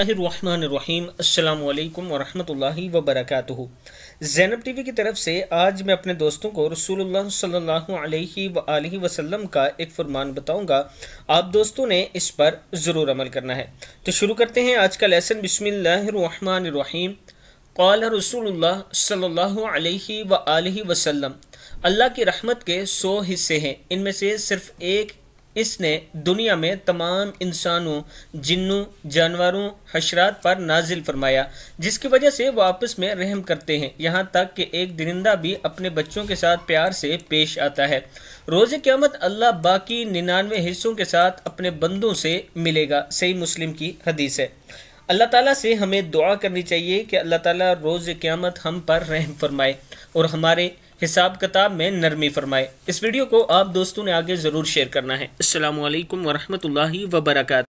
अल्लाम वरहमतुल्लाहि वबरकातुहु ज़ैनब टीवी की तरफ से आज मैं अपने दोस्तों को रसूलुल्लाह सल्लल्लाहु अलैहि वसल्लम का एक फरमान बताऊंगा आप दोस्तों ने इस पर ज़रूर अमल करना है तो शुरू करते हैं आज का लेसन बिस्मिल्लाहिर्रहमानिर्रहीम कौल रसूलुल्लाह सल्लल्लाहु अलैहि अल्लाह की रहमत के सौ हिस्से हैं इनमें से सिर्फ एक इसने दुनिया में तमाम इंसानों जिन्नों जानवरों हशरात पर नाजिल फरमाया जिसकी वजह से वो आपस में रहम करते हैं यहाँ तक कि एक दरिंदा भी अपने बच्चों के साथ प्यार से पेश आता है रोज़ क़्यामत अल्लाह बाकी निन्यानवे हिस्सों के साथ अपने बंदों से मिलेगा सही मुस्लिम की हदीस है अल्लाह ताला से हमें दुआ करनी चाहिए कि अल्लाह ताला रोज़ क़्यामत हम पर रहम फरमाए और हमारे हिसाब किताब में नरमी फरमाए इस वीडियो को आप दोस्तों ने आगे ज़रूर शेयर करना है अल्लाम वरहमल वबरक